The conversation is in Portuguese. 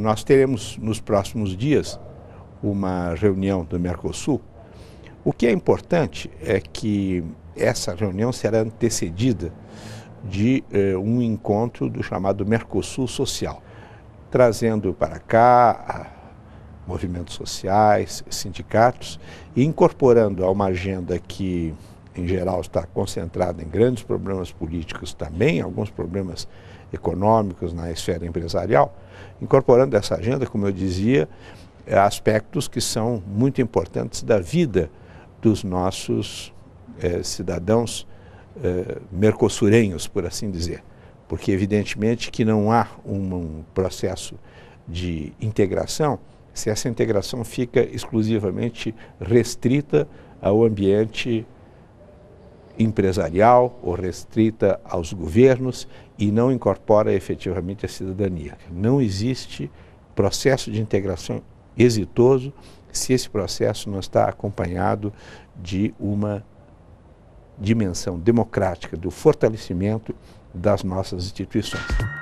Nós teremos nos próximos dias uma reunião do Mercosul. O que é importante é que essa reunião será antecedida de eh, um encontro do chamado Mercosul Social, trazendo para cá ah, movimentos sociais, sindicatos, e incorporando a uma agenda que em geral, está concentrada em grandes problemas políticos também, alguns problemas econômicos na esfera empresarial, incorporando essa agenda, como eu dizia, é, aspectos que são muito importantes da vida dos nossos eh, cidadãos eh, é, mercosurenhos, por assim dizer. Porque, evidentemente, que não há um, um processo de integração se essa integração fica exclusivamente restrita ao ambiente empresarial ou restrita aos governos e não incorpora efetivamente a cidadania. Não existe processo de integração exitoso se esse processo não está acompanhado de uma dimensão democrática, do fortalecimento das nossas instituições.